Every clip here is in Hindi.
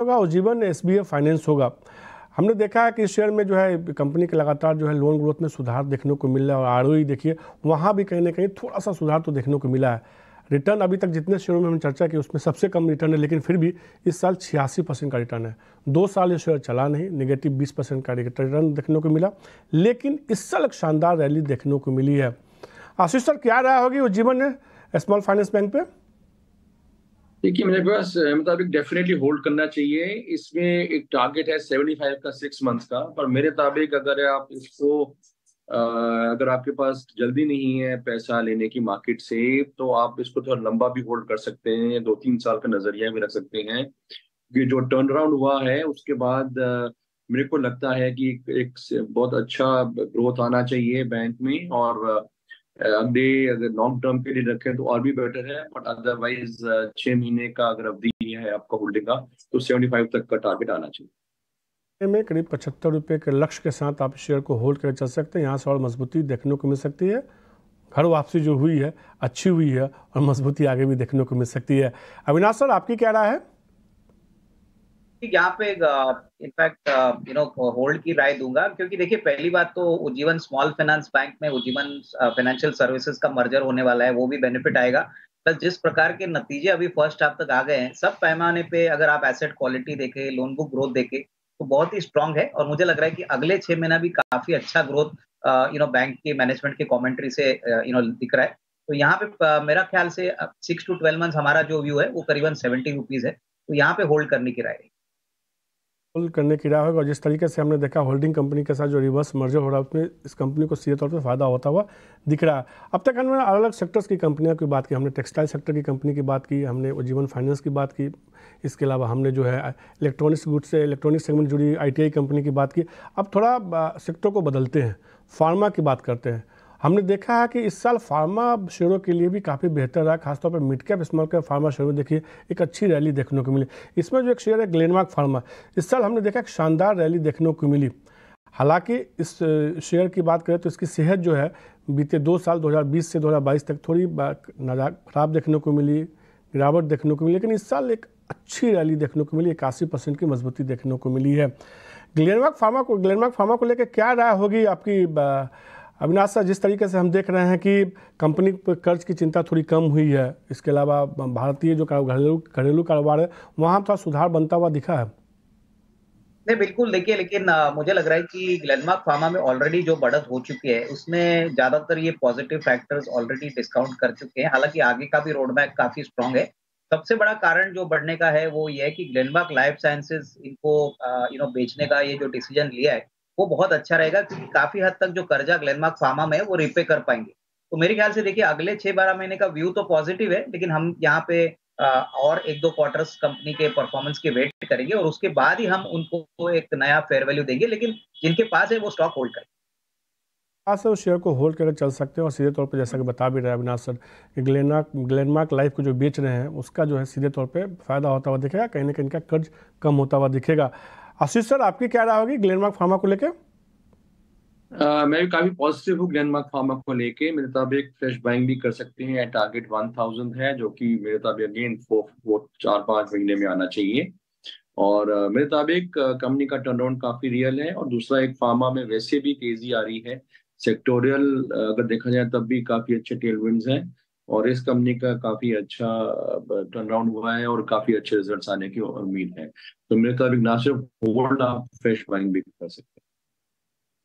होगा जीवन एस बी एफ फाइनेंस होगा हमने देखा है कि इस शेयर में जो है कंपनी के लगातार जो है लोन ग्रोथ में सुधार देखने को मिल रहा है और आर देखिए वहाँ भी कहीं ना कहीं थोड़ा सा सुधार तो देखने को मिला है रिटर्न अभी तक जितने शेयरों में हमने चर्चा की उसमें सबसे कम रिटर्न है लेकिन फिर भी इस साल छियासी परसेंट का रिटर्न है दो साल ये शेयर चला नहीं नेगेटिव बीस परसेंट का रिटर्न देखने को मिला लेकिन इस साल एक शानदार रैली देखने को मिली है आशीष सर क्या रहा होगी वो जीवन है स्मॉल फाइनेंस बैंक पर देखिए मेरे पास मुताबिक डेफिनेटली होल्ड करना चाहिए इसमें एक टारगेट है सेवेंटी फाइव का सिक्स मंथ का पर मेरे मुताबिक अगर आप इसको अगर आपके पास जल्दी नहीं है पैसा लेने की मार्केट से तो आप इसको थोड़ा लंबा भी होल्ड कर सकते हैं दो तीन साल का नजरिया भी रख सकते हैं कि जो टर्न अराउंड हुआ है उसके बाद मेरे को लगता है कि एक बहुत अच्छा ग्रोथ आना चाहिए बैंक में और अगले अगर लॉन्ग टर्म के लिए रखें तो और भी बेटर है बट अदरवाइज uh, छह महीने का अगर अवधि है आपका होल्डिंग का तो सेवेंटी फाइव तक का टारगेट आना चाहिए में करीब पचहत्तर रुपये के लक्ष्य के साथ आप शेयर को होल्ड कर चल सकते हैं यहाँ से और मजबूती देखने को मिल सकती है घर वापसी जो हुई है अच्छी हुई है और मजबूती आगे भी देखने को मिल सकती है अविनाश सर आपकी क्या राय है यहाँ पे इनफैक्ट यू नो होल्ड की राय दूंगा क्योंकि देखिए पहली बात तो उज्जीवन स्मॉल फाइनेंस बैंक में उज्जीवन फाइनेंशियल uh, सर्विसेज का मर्जर होने वाला है वो भी बेनिफिट आएगा प्लस जिस प्रकार के नतीजे अभी फर्स्ट हाफ तक आ गए हैं सब पैमाने पे अगर आप एसेट क्वालिटी देखें लोन बुक ग्रोथ देखें तो बहुत ही स्ट्रांग है और मुझे लग रहा है कि अगले छह महीना भी काफी अच्छा ग्रोथ यू नो बैंक के मैनेजमेंट के कॉमेंट्री से यू uh, नो दिख रहा है तो यहाँ पे uh, मेरा ख्याल से सिक्स टू ट्वेल्व मंथ हमारा जो व्यू है वो करीबन सेवेंटी रुपीज है तो यहाँ पे होल्ड करने की राय रही फुल करने की राय होगा और जिस तरीके से हमने देखा होल्डिंग कंपनी के साथ जो रिवर्स मर्जर हो रहा है उसमें इस कंपनी को सीधे तौर पर फायदा होता हुआ दिख रहा है अब तक हमने अलग अलग सेक्टर्स की कंपनियों की बात की हमने टेक्सटाइल सेक्टर की कंपनी की बात की हमने जीवन फाइनेंस की बात की इसके अलावा हमने जो है इलेक्ट्रॉनिक्स गुड्स से इलेक्ट्रॉनिक सेगमेंट जुड़ी आई कंपनी की बात की अब थोड़ा सेक्टर को बदलते हैं फार्मा की बात करते हैं हमने देखा है कि इस साल फार्मा शेयरों के लिए भी काफ़ी बेहतर रहा खासतौर पर mid cap small cap pharma share में देखिए एक अच्छी रैली देखने को मिली इसमें जो एक शेयर है ग्लेनमार्क फार्मा इस साल हमने देखा एक शानदार रैली देखने को मिली हालांकि इस शेयर की बात करें तो इसकी सेहत जो है बीते दो साल 2020 से 2022 तक थोड़ी खराब देखने को मिली गिरावट देखने को मिली लेकिन इस साल एक अच्छी रैली देखने को मिली इक्यासी परसेंट की मजबूती देखने को मिली है ग्लेनमार्क फार्मा को ग्लेनमार्क फार्मा को लेकर क्या राय होगी आपकी अविनाश सर जिस तरीके से हम देख रहे हैं कि कंपनी पर कर्ज की चिंता थोड़ी कम हुई है इसके अलावा भारतीय जो घरेलू घरेलू कारोबार है वहाँ थोड़ा सुधार बनता हुआ दिखा है नहीं बिल्कुल देखिए लेकिन आ, मुझे लग रहा है कि ग्लेनमार्क फार्मा में ऑलरेडी जो बढ़त हो चुकी है उसमें ज्यादातर ये पॉजिटिव फैक्टर्स ऑलरेडी डिस्काउंट कर चुके हैं हालांकि आगे का भी रोडमैप काफी स्ट्रांग है सबसे बड़ा कारण जो बढ़ने का है वो ये है कि ग्लेनमार्क लाइफ साइंसेज इनको यू नो बेचने का ये जो डिसीजन लिया है वो बहुत अच्छा रहेगा क्योंकि काफी हद तक जो कर्जा ग्लेनमार्क फार्मा में वो रिपे कर पाएंगे तो मेरे ख्याल से देखिए अगले छह बारह महीने का व्यू तो पॉजिटिव है लेकिन हम यहाँ पे और एक दो क्वार्टर्स कंपनी के परफॉर्मेंस के वेट करेंगे और उसके बाद ही हम उनको एक नया फेयर वैल्यू देंगे लेकिन जिनके पास है वो स्टॉक होल्ड करेंगे हाँ सर उस शेयर को होल्ड करके चल सकते हैं और सीधे तौर पर जैसा कि बता भी रहे हैं अविनाश सर कि ग्लेनमार्क ग्लेनमार्क लाइफ को जो बेच रहे हैं उसका जो है सीधे तौर पे फ़ायदा होता हुआ दिखेगा कहीं ना कहीं इनका कर्ज कम होता हुआ दिखेगा आशीष सर आपकी क्या राय होगी ग्लेनमार्क फार्मा को लेकर मैं भी काफी पॉजिटिव हूँ ग्लेनमार्क फार्मा को लेके मेरे मुताबिक फ्रेश बाइंग भी कर सकते हैं टारगेट वन थाउजेंड है जो कि मेरे मुताबिक अगेन वो चार पांच महीने में आना चाहिए और uh, मेरे मुताबिक तो कंपनी का टर्न डाउन काफी रियल है और दूसरा एक फार्मा में वैसे भी तेजी आ रही है सेक्टोरियल अगर देखा जाए तब भी काफी अच्छे टेलविंड हैं और इस कंपनी का काफी अच्छा टर्न राउंड हुआ है और काफी अच्छे रिजल्ट्स आने की उम्मीद है तो मेरे मुताबिक ना सिर्फ होल्ड आप फ्रेश बाइंग भी कर सकते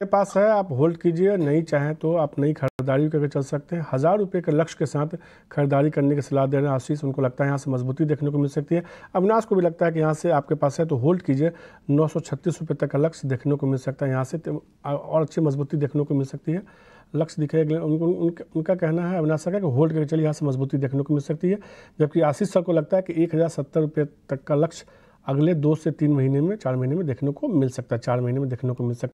हैं पास है आप होल्ड कीजिए नहीं चाहें तो आप नहीं खड़ा खरीदारी करके चल सकते हैं हज़ार रुपये के लक्ष्य के साथ खरीदारी करने की सलाह दे रहे हैं आशीष उनको लगता है यहाँ से मजबूती देखने को मिल सकती है अविनाश को भी लगता है कि यहाँ से आपके पास है तो होल्ड कीजिए नौ रुपये तक का लक्ष्य देखने को मिल सकता है यहाँ से तो और अच्छी मजबूती देखने को मिल सकती है लक्ष्य दिखे उनको उनका, कहना है अविनाश सर का कि होल्ड करके चलिए यहाँ से मजबूती देखने को मिल सकती है जबकि आशीष सर को लगता है कि एक हज़ार सत्तर तक का लक्ष्य अगले दो से तीन महीने में चार महीने में देखने को मिल सकता है चार महीने में देखने को मिल सकता है